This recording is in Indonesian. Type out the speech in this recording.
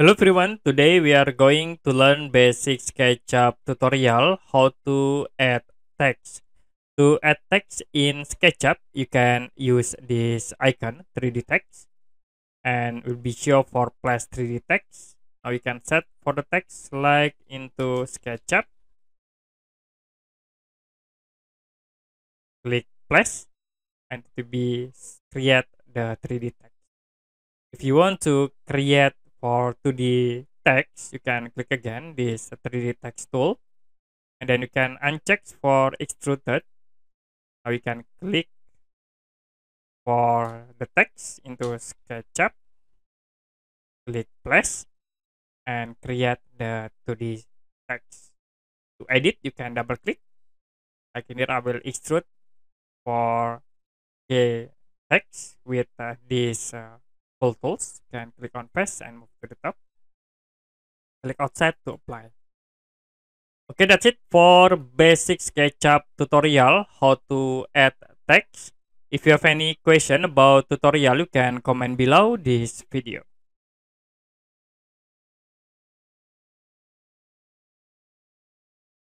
Hello everyone, today we are going to learn basic SketchUp tutorial how to add text. To add text in SketchUp, you can use this icon 3D text and will be show for plus 3D text. Now you can set for the text like into SketchUp. Click plus and to be create the 3D text. If you want to create for 2D text, you can click again this 3D text tool. And then you can uncheck for extruded. Now we can click for the text into SketchUp. Click plus and create the 2D text. To edit, you can double click. Like in here, I will extrude for the text with uh, this uh, Full tools then click on paste and move to the top click outside to apply okay that's it for basic SketchUp tutorial how to add text if you have any question about tutorial you can comment below this video